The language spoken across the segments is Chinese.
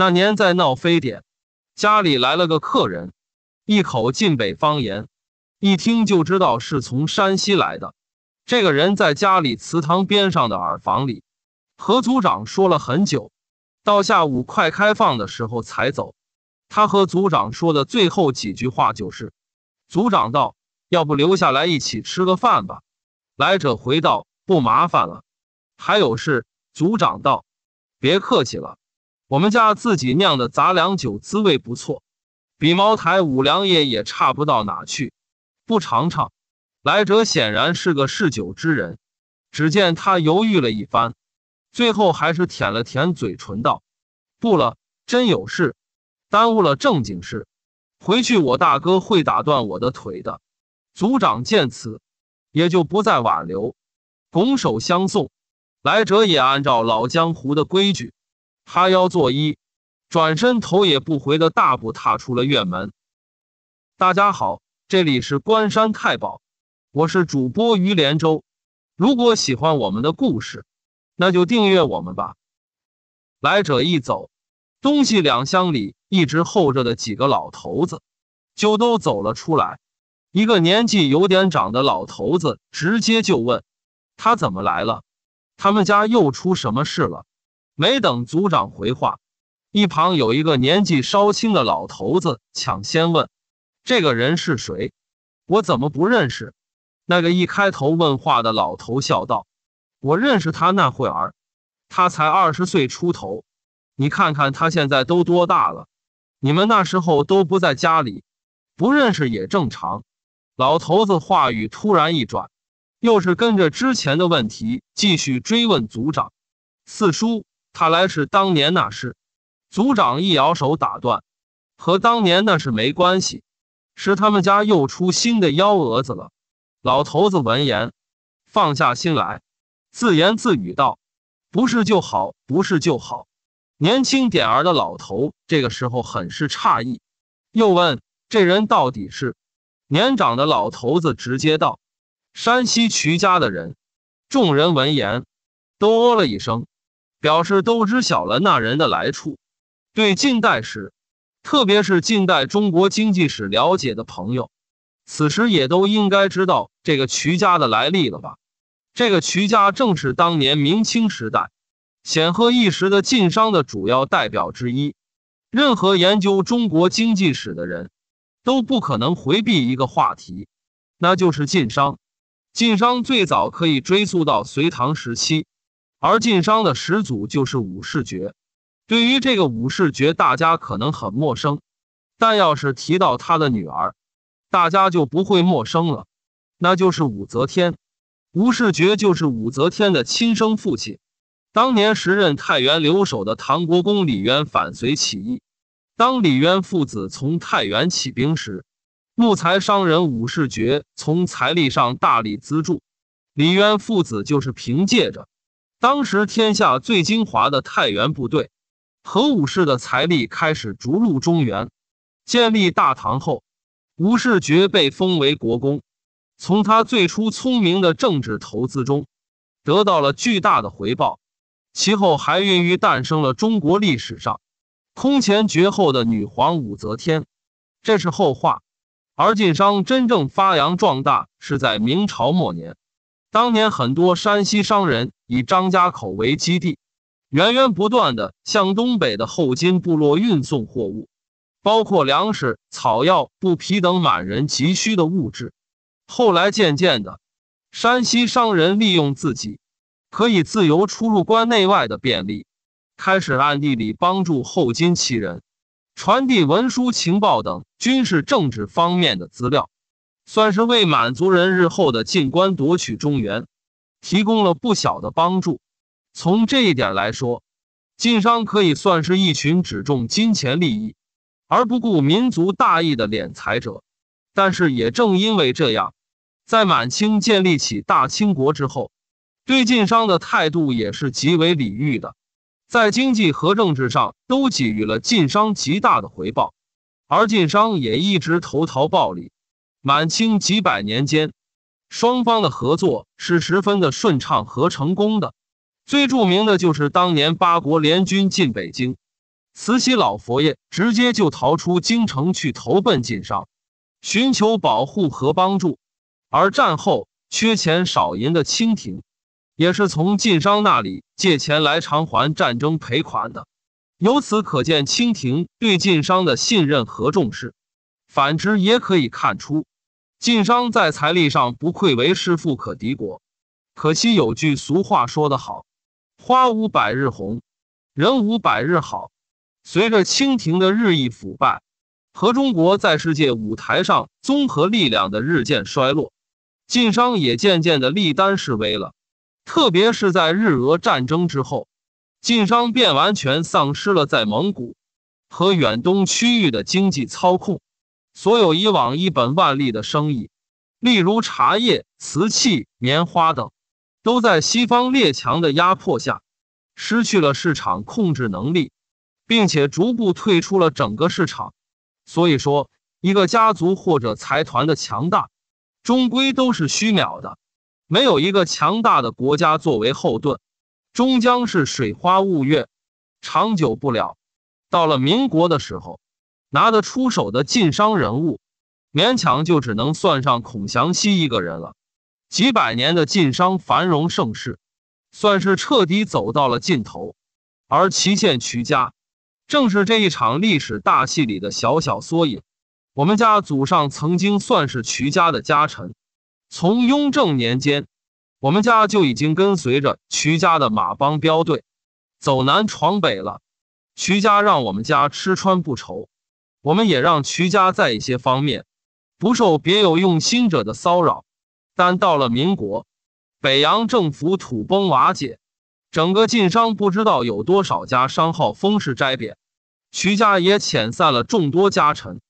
那年在闹非典，家里来了个客人，一口晋北方言，一听就知道是从山西来的。这个人在家里祠堂边上的耳房里，和族长说了很久，到下午快开放的时候才走。他和族长说的最后几句话就是：“族长道，要不留下来一起吃个饭吧？”来者回道：“不麻烦了，还有事。”族长道：“别客气了。”我们家自己酿的杂粮酒滋味不错，比茅台、五粮液也差不到哪去。不尝尝？来者显然是个嗜酒之人。只见他犹豫了一番，最后还是舔了舔嘴唇，道：“不了，真有事，耽误了正经事，回去我大哥会打断我的腿的。”族长见此，也就不再挽留，拱手相送。来者也按照老江湖的规矩。哈腰作揖，转身头也不回的大步踏出了院门。大家好，这里是关山太保，我是主播于连州。如果喜欢我们的故事，那就订阅我们吧。来者一走，东西两厢里一直候着的几个老头子就都走了出来。一个年纪有点长的老头子直接就问：“他怎么来了？他们家又出什么事了？”没等族长回话，一旁有一个年纪稍轻的老头子抢先问：“这个人是谁？我怎么不认识？”那个一开头问话的老头笑道：“我认识他那会儿，他才二十岁出头。你看看他现在都多大了？你们那时候都不在家里，不认识也正常。”老头子话语突然一转，又是跟着之前的问题继续追问族长：“四叔。”他来是当年那事，族长一摇手打断，和当年那事没关系，是他们家又出新的幺蛾子了。老头子闻言，放下心来，自言自语道：“不是就好，不是就好。”年轻点儿的老头这个时候很是诧异，又问：“这人到底是？”年长的老头子直接道：“山西瞿家的人。”众人闻言，都哦了一声。表示都知晓了那人的来处。对近代史，特别是近代中国经济史了解的朋友，此时也都应该知道这个瞿家的来历了吧？这个瞿家正是当年明清时代显赫一时的晋商的主要代表之一。任何研究中国经济史的人，都不可能回避一个话题，那就是晋商。晋商最早可以追溯到隋唐时期。而晋商的始祖就是武士爵。对于这个武士爵，大家可能很陌生，但要是提到他的女儿，大家就不会陌生了，那就是武则天。武士爵就是武则天的亲生父亲。当年时任太原留守的唐国公李渊反隋起义，当李渊父子从太原起兵时，木材商人武士爵从财力上大力资助李渊父子，就是凭借着。当时天下最精华的太原部队，和武士的财力开始逐鹿中原，建立大唐后，吴世爵被封为国公，从他最初聪明的政治投资中，得到了巨大的回报，其后还孕育诞生了中国历史上空前绝后的女皇武则天，这是后话，而晋商真正发扬壮大是在明朝末年。当年很多山西商人以张家口为基地，源源不断的向东北的后金部落运送货物，包括粮食、草药、布匹等满人急需的物质。后来渐渐的，山西商人利用自己可以自由出入关内外的便利，开始暗地里帮助后金旗人，传递文书、情报等军事、政治方面的资料。算是为满族人日后的进关夺取中原，提供了不小的帮助。从这一点来说，晋商可以算是一群只重金钱利益，而不顾民族大义的敛财者。但是也正因为这样，在满清建立起大清国之后，对晋商的态度也是极为礼遇的，在经济和政治上都给予了晋商极大的回报，而晋商也一直投桃报李。满清几百年间，双方的合作是十分的顺畅和成功的。最著名的就是当年八国联军进北京，慈禧老佛爷直接就逃出京城去投奔晋商，寻求保护和帮助。而战后缺钱少银的清廷，也是从晋商那里借钱来偿还战争赔款的。由此可见，清廷对晋商的信任和重视。反之也可以看出，晋商在财力上不愧为是富可敌国。可惜有句俗话说得好：“花无百日红，人无百日好。”随着清廷的日益腐败和中国在世界舞台上综合力量的日渐衰落，晋商也渐渐的立单式微了。特别是在日俄战争之后，晋商便完全丧失了在蒙古和远东区域的经济操控。所有以往一本万利的生意，例如茶叶、瓷器、棉花等，都在西方列强的压迫下，失去了市场控制能力，并且逐步退出了整个市场。所以说，一个家族或者财团的强大，终归都是虚渺的，没有一个强大的国家作为后盾，终将是水花雾月，长久不了。到了民国的时候。拿得出手的晋商人物，勉强就只能算上孔祥熙一个人了。几百年的晋商繁荣盛世，算是彻底走到了尽头。而祁县徐家，正是这一场历史大戏里的小小缩影。我们家祖上曾经算是徐家的家臣，从雍正年间，我们家就已经跟随着徐家的马帮镖队，走南闯北了。徐家让我们家吃穿不愁。我们也让徐家在一些方面不受别有用心者的骚扰，但到了民国，北洋政府土崩瓦解，整个晋商不知道有多少家商号封氏摘匾，徐家也遣散了众多家臣，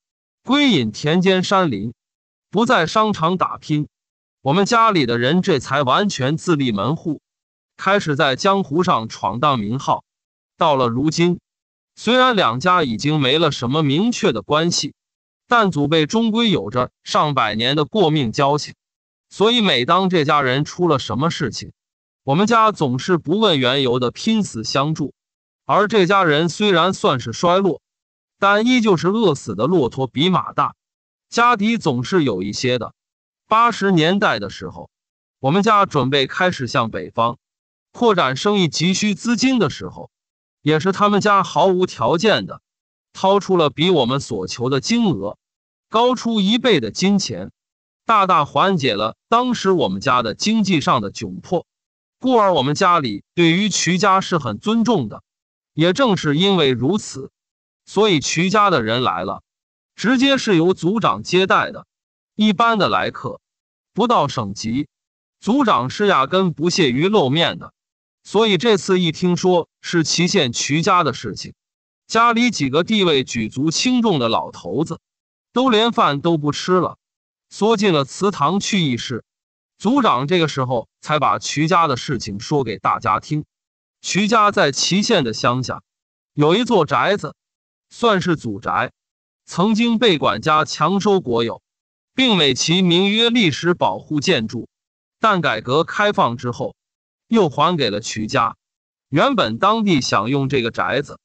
归隐田间山林，不在商场打拼。我们家里的人这才完全自立门户，开始在江湖上闯荡名号。到了如今。虽然两家已经没了什么明确的关系，但祖辈终归有着上百年的过命交情，所以每当这家人出了什么事情，我们家总是不问缘由的拼死相助。而这家人虽然算是衰落，但依旧是饿死的骆驼比马大，家底总是有一些的。八十年代的时候，我们家准备开始向北方扩展生意，急需资金的时候。也是他们家毫无条件的掏出了比我们所求的金额高出一倍的金钱，大大缓解了当时我们家的经济上的窘迫。故而我们家里对于瞿家是很尊重的。也正是因为如此，所以瞿家的人来了，直接是由族长接待的。一般的来客不到省级，族长是压根不屑于露面的。所以这次一听说。是祁县瞿家的事情，家里几个地位举足轻重的老头子，都连饭都不吃了，缩进了祠堂去议事。族长这个时候才把瞿家的事情说给大家听。瞿家在祁县的乡下，有一座宅子，算是祖宅，曾经被管家强收国有，并美其名曰历史保护建筑，但改革开放之后，又还给了瞿家。原本当地想用这个宅子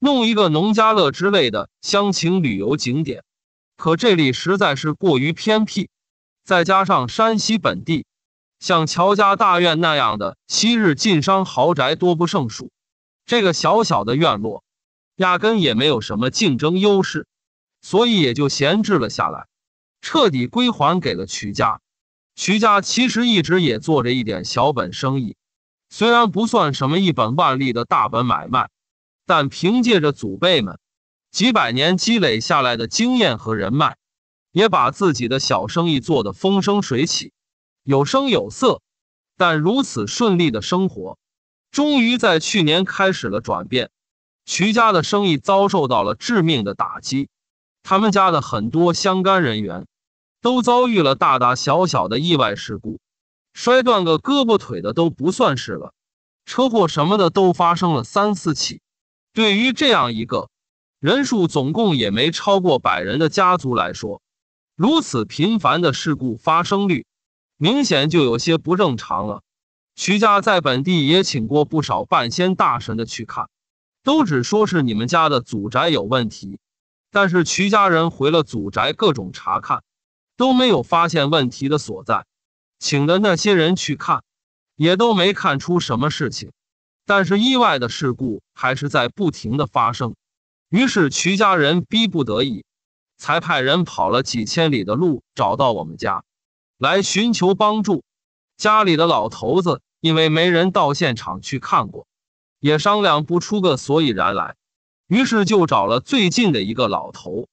弄一个农家乐之类的乡情旅游景点，可这里实在是过于偏僻，再加上山西本地像乔家大院那样的昔日晋商豪宅多不胜数，这个小小的院落压根也没有什么竞争优势，所以也就闲置了下来，彻底归还给了徐家。徐家其实一直也做着一点小本生意。虽然不算什么一本万利的大本买卖，但凭借着祖辈们几百年积累下来的经验和人脉，也把自己的小生意做得风生水起，有声有色。但如此顺利的生活，终于在去年开始了转变。徐家的生意遭受到了致命的打击，他们家的很多相干人员都遭遇了大大小小的意外事故。摔断个胳膊腿的都不算是了，车祸什么的都发生了三四起。对于这样一个人数总共也没超过百人的家族来说，如此频繁的事故发生率，明显就有些不正常了。徐家在本地也请过不少半仙大神的去看，都只说是你们家的祖宅有问题，但是徐家人回了祖宅各种查看，都没有发现问题的所在。请的那些人去看，也都没看出什么事情，但是意外的事故还是在不停的发生。于是徐家人逼不得已，才派人跑了几千里的路找到我们家，来寻求帮助。家里的老头子因为没人到现场去看过，也商量不出个所以然来，于是就找了最近的一个老头，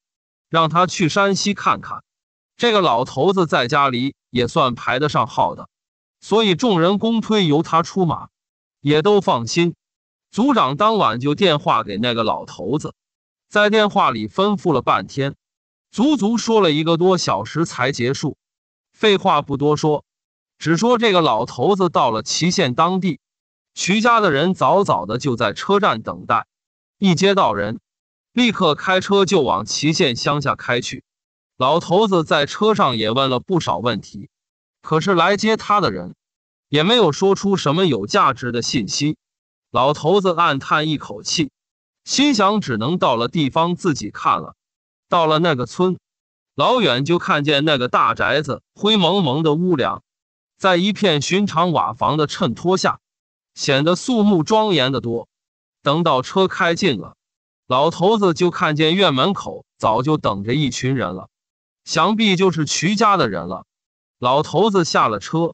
让他去山西看看。这个老头子在家里也算排得上号的，所以众人公推由他出马，也都放心。组长当晚就电话给那个老头子，在电话里吩咐了半天，足足说了一个多小时才结束。废话不多说，只说这个老头子到了祁县当地，徐家的人早早的就在车站等待，一接到人，立刻开车就往祁县乡下开去。老头子在车上也问了不少问题，可是来接他的人也没有说出什么有价值的信息。老头子暗叹一口气，心想：只能到了地方自己看了。到了那个村，老远就看见那个大宅子，灰蒙蒙的屋梁，在一片寻常瓦房的衬托下，显得肃穆庄严的多。等到车开近了，老头子就看见院门口早就等着一群人了。想必就是瞿家的人了。老头子下了车，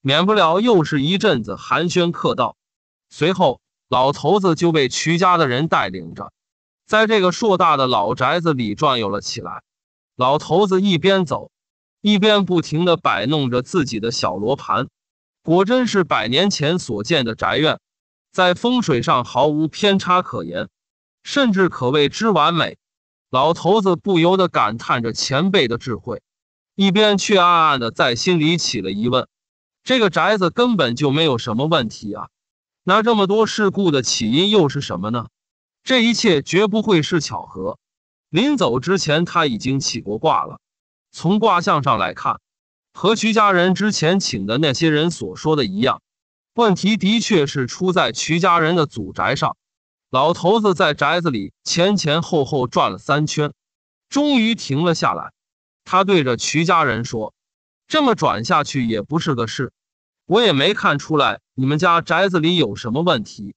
免不了又是一阵子寒暄客道。随后，老头子就被瞿家的人带领着，在这个硕大的老宅子里转悠了起来。老头子一边走，一边不停的摆弄着自己的小罗盘。果真是百年前所建的宅院，在风水上毫无偏差可言，甚至可谓之完美。老头子不由得感叹着前辈的智慧，一边却暗暗的在心里起了疑问：这个宅子根本就没有什么问题啊，那这么多事故的起因又是什么呢？这一切绝不会是巧合。临走之前他已经起过卦了，从卦象上来看，和徐家人之前请的那些人所说的一样，问题的确是出在徐家人的祖宅上。老头子在宅子里前前后后转了三圈，终于停了下来。他对着徐家人说：“这么转下去也不是个事，我也没看出来你们家宅子里有什么问题。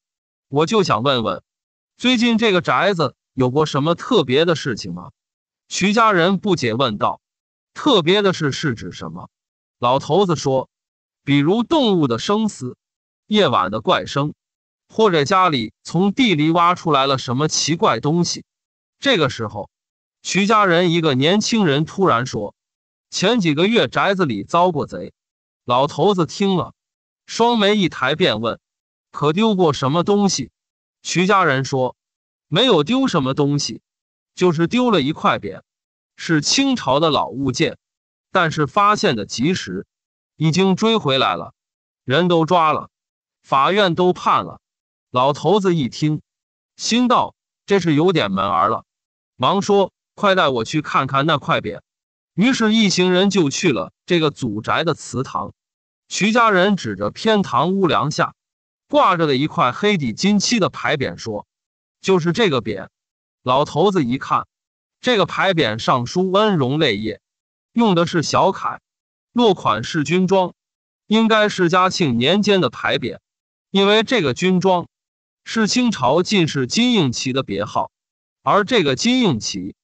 我就想问问，最近这个宅子有过什么特别的事情吗？”徐家人不解问道：“特别的事是指什么？”老头子说：“比如动物的生死，夜晚的怪声。”或者家里从地里挖出来了什么奇怪东西，这个时候，徐家人一个年轻人突然说：“前几个月宅子里遭过贼。”老头子听了，双眉一抬，便问：“可丢过什么东西？”徐家人说：“没有丢什么东西，就是丢了一块匾，是清朝的老物件，但是发现的及时，已经追回来了，人都抓了，法院都判了。”老头子一听，心道：“这是有点门儿了。”忙说：“快带我去看看那块匾。”于是，一行人就去了这个祖宅的祠堂。徐家人指着偏堂屋梁下挂着的一块黑底金漆的牌匾说：“就是这个匾。”老头子一看，这个牌匾上书“恩荣累业”，用的是小楷，落款是“军装”，应该是嘉庆年间的牌匾，因为这个“军装”。是清朝进士金应奇的别号，而这个金应奇，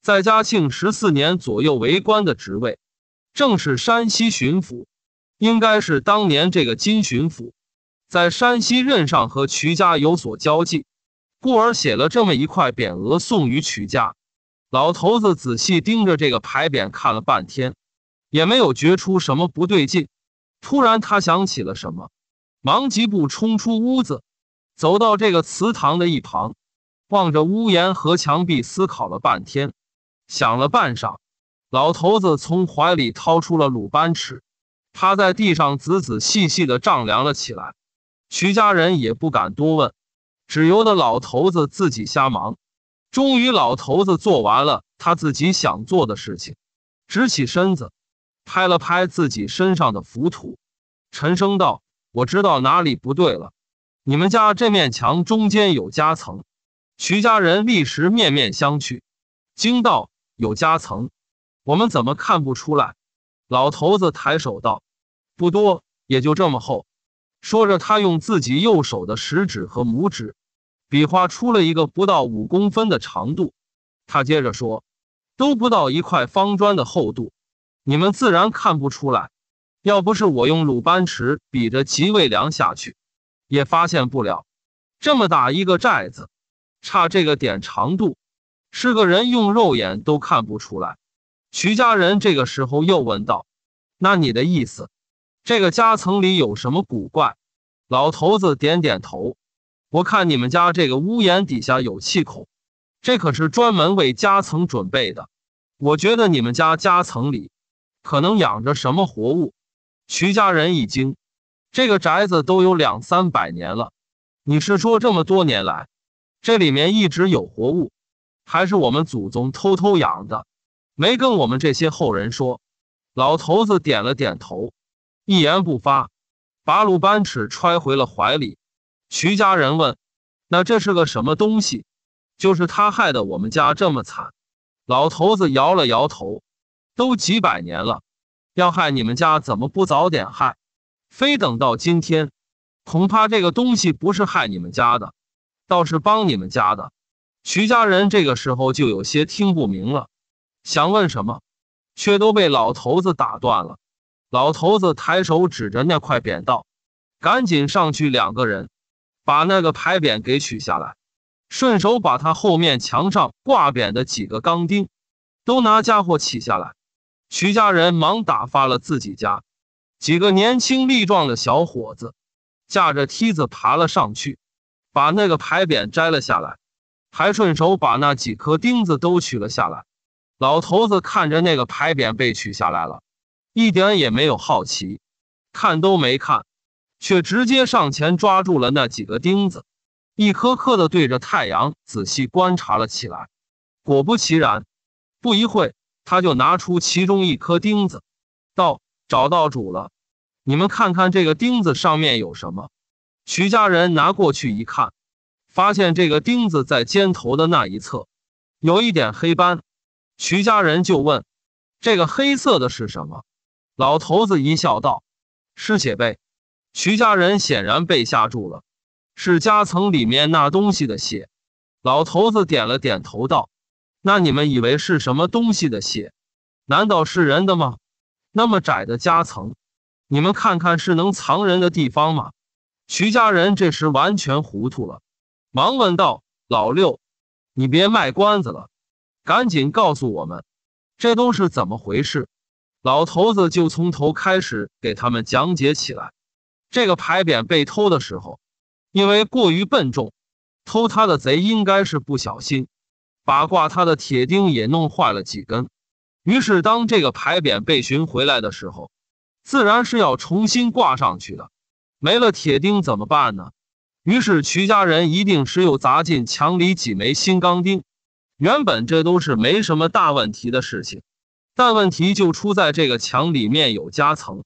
在嘉庆十四年左右为官的职位，正是山西巡抚。应该是当年这个金巡抚在山西任上和瞿家有所交际，故而写了这么一块匾额送予瞿家。老头子仔细盯着这个牌匾看了半天，也没有觉出什么不对劲。突然，他想起了什么，忙疾步冲出屋子。走到这个祠堂的一旁，望着屋檐和墙壁，思考了半天，想了半晌，老头子从怀里掏出了鲁班尺，趴在地上仔仔细细的丈量了起来。徐家人也不敢多问，只由得老头子自己瞎忙。终于，老头子做完了他自己想做的事情，直起身子，拍了拍自己身上的浮土，沉声道：“我知道哪里不对了。”你们家这面墙中间有夹层，徐家人立时面面相觑，惊道：“有夹层，我们怎么看不出来？”老头子抬手道：“不多，也就这么厚。”说着，他用自己右手的食指和拇指比划出了一个不到五公分的长度。他接着说：“都不到一块方砖的厚度，你们自然看不出来。要不是我用鲁班尺比着脊背量下去。”也发现不了，这么大一个寨子，差这个点长度，是个人用肉眼都看不出来。徐家人这个时候又问道：“那你的意思，这个夹层里有什么古怪？”老头子点点头：“我看你们家这个屋檐底下有气孔，这可是专门为夹层准备的。我觉得你们家夹层里可能养着什么活物。”徐家人一惊。这个宅子都有两三百年了，你是说这么多年来，这里面一直有活物，还是我们祖宗偷偷养的，没跟我们这些后人说？老头子点了点头，一言不发，把鲁班尺揣回了怀里。徐家人问：“那这是个什么东西？”“就是他害的，我们家这么惨。”老头子摇了摇头：“都几百年了，要害你们家，怎么不早点害？”非等到今天，恐怕这个东西不是害你们家的，倒是帮你们家的。徐家人这个时候就有些听不明了，想问什么，却都被老头子打断了。老头子抬手指着那块匾道：“赶紧上去，两个人，把那个牌匾给取下来，顺手把他后面墙上挂匾的几个钢钉，都拿家伙取下来。”徐家人忙打发了自己家。几个年轻力壮的小伙子，架着梯子爬了上去，把那个牌匾摘了下来，还顺手把那几颗钉子都取了下来。老头子看着那个牌匾被取下来了，一点也没有好奇，看都没看，却直接上前抓住了那几个钉子，一颗颗的对着太阳仔细观察了起来。果不其然，不一会他就拿出其中一颗钉子，道：“找到主了。”你们看看这个钉子上面有什么？徐家人拿过去一看，发现这个钉子在尖头的那一侧，有一点黑斑。徐家人就问：“这个黑色的是什么？”老头子一笑道：“是血呗。”徐家人显然被吓住了：“是夹层里面那东西的血。”老头子点了点头道：“那你们以为是什么东西的血？难道是人的吗？那么窄的夹层。”你们看看是能藏人的地方吗？徐家人这时完全糊涂了，忙问道：“老六，你别卖关子了，赶紧告诉我们，这都是怎么回事？”老头子就从头开始给他们讲解起来。这个牌匾被偷的时候，因为过于笨重，偷他的贼应该是不小心，把挂他的铁钉也弄坏了几根。于是，当这个牌匾被寻回来的时候。自然是要重新挂上去的，没了铁钉怎么办呢？于是徐家人一定是有砸进墙里几枚新钢钉。原本这都是没什么大问题的事情，但问题就出在这个墙里面有夹层，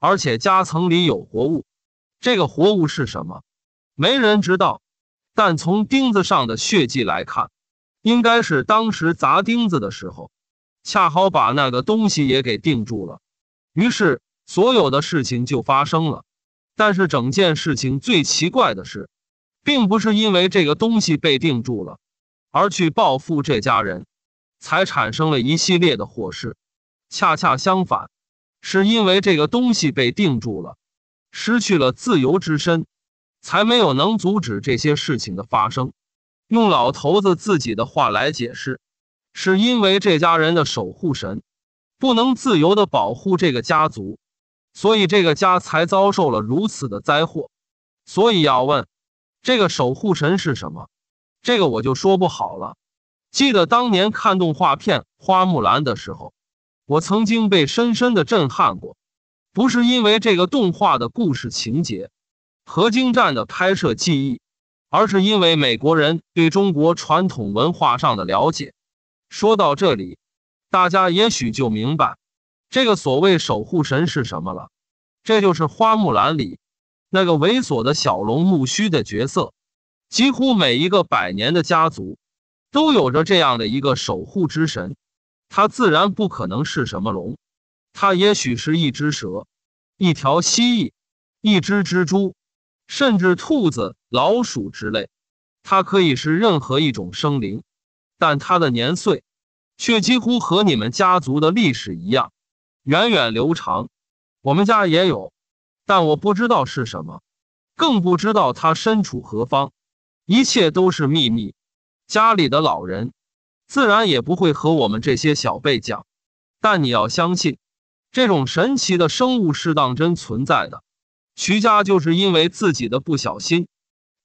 而且夹层里有活物。这个活物是什么？没人知道。但从钉子上的血迹来看，应该是当时砸钉子的时候，恰好把那个东西也给钉住了。于是。所有的事情就发生了，但是整件事情最奇怪的是，并不是因为这个东西被定住了，而去报复这家人，才产生了一系列的祸事。恰恰相反，是因为这个东西被定住了，失去了自由之身，才没有能阻止这些事情的发生。用老头子自己的话来解释，是因为这家人的守护神，不能自由的保护这个家族。所以这个家才遭受了如此的灾祸，所以要问，这个守护神是什么？这个我就说不好了。记得当年看动画片《花木兰》的时候，我曾经被深深的震撼过，不是因为这个动画的故事情节和精湛的拍摄技艺，而是因为美国人对中国传统文化上的了解。说到这里，大家也许就明白。这个所谓守护神是什么了？这就是《花木兰》里那个猥琐的小龙木须的角色。几乎每一个百年的家族都有着这样的一个守护之神，他自然不可能是什么龙，他也许是一只蛇、一条蜥蜴、一只蜘蛛，甚至兔子、老鼠之类。它可以是任何一种生灵，但它的年岁却几乎和你们家族的历史一样。源远流长，我们家也有，但我不知道是什么，更不知道它身处何方，一切都是秘密。家里的老人自然也不会和我们这些小辈讲。但你要相信，这种神奇的生物是当真存在的。徐家就是因为自己的不小心，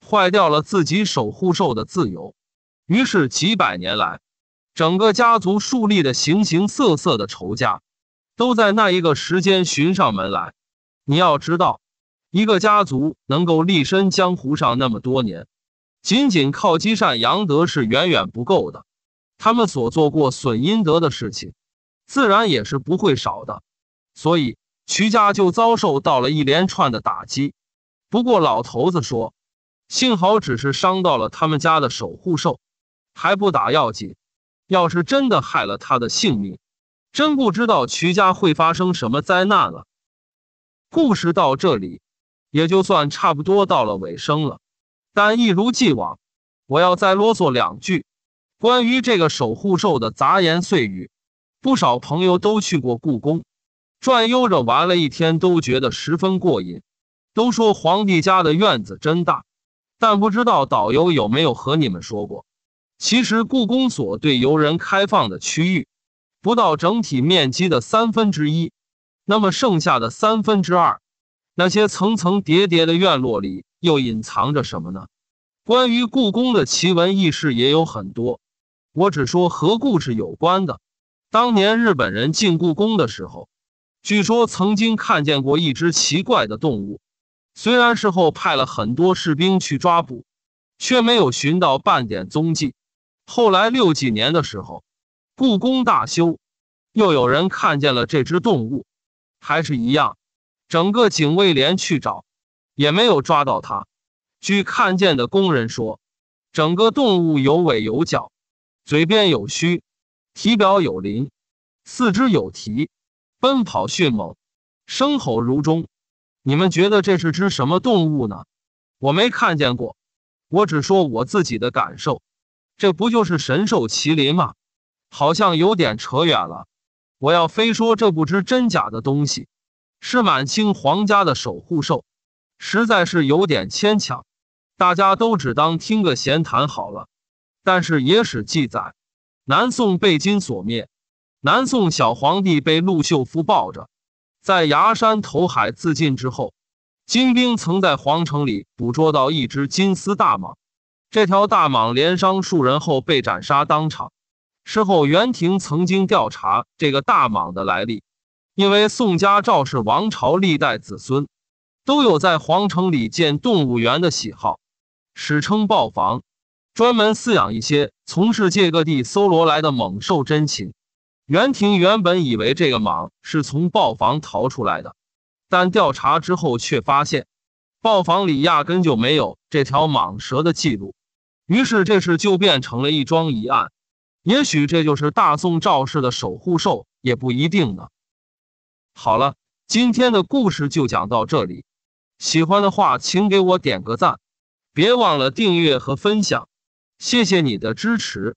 坏掉了自己守护兽的自由，于是几百年来，整个家族树立的形形色色的仇家。都在那一个时间寻上门来。你要知道，一个家族能够立身江湖上那么多年，仅仅靠积善扬德是远远不够的。他们所做过损阴德的事情，自然也是不会少的。所以，徐家就遭受到了一连串的打击。不过，老头子说，幸好只是伤到了他们家的守护兽，还不打要紧。要是真的害了他的性命，真不知道瞿家会发生什么灾难了。故事到这里，也就算差不多到了尾声了。但一如既往，我要再啰嗦两句关于这个守护兽的杂言碎语。不少朋友都去过故宫，转悠着玩了一天，都觉得十分过瘾，都说皇帝家的院子真大。但不知道导游有没有和你们说过，其实故宫所对游人开放的区域。不到整体面积的三分之一，那么剩下的三分之二，那些层层叠叠的院落里又隐藏着什么呢？关于故宫的奇闻异事也有很多，我只说和故事有关的。当年日本人进故宫的时候，据说曾经看见过一只奇怪的动物，虽然事后派了很多士兵去抓捕，却没有寻到半点踪迹。后来六几年的时候。故宫大修，又有人看见了这只动物，还是一样。整个警卫连去找，也没有抓到它。据看见的工人说，整个动物有尾有角，嘴边有须，体表有鳞，四肢有蹄，奔跑迅猛，声吼如钟。你们觉得这是只什么动物呢？我没看见过，我只说我自己的感受。这不就是神兽麒麟吗？好像有点扯远了，我要非说这不知真假的东西，是满清皇家的守护兽，实在是有点牵强。大家都只当听个闲谈好了。但是野史记载，南宋被金所灭，南宋小皇帝被陆秀夫抱着，在崖山投海自尽之后，金兵曾在皇城里捕捉到一只金丝大蟒，这条大蟒连伤数人后被斩杀当场。事后，袁廷曾经调查这个大蟒的来历，因为宋家赵氏王朝历代子孙都有在皇城里建动物园的喜好，史称“豹房”，专门饲养一些从世界各地搜罗来的猛兽珍禽。袁廷原本以为这个蟒是从豹房逃出来的，但调查之后却发现，豹房里压根就没有这条蟒蛇的记录，于是这事就变成了一桩疑案。也许这就是大宋赵氏的守护兽，也不一定呢。好了，今天的故事就讲到这里。喜欢的话，请给我点个赞，别忘了订阅和分享，谢谢你的支持。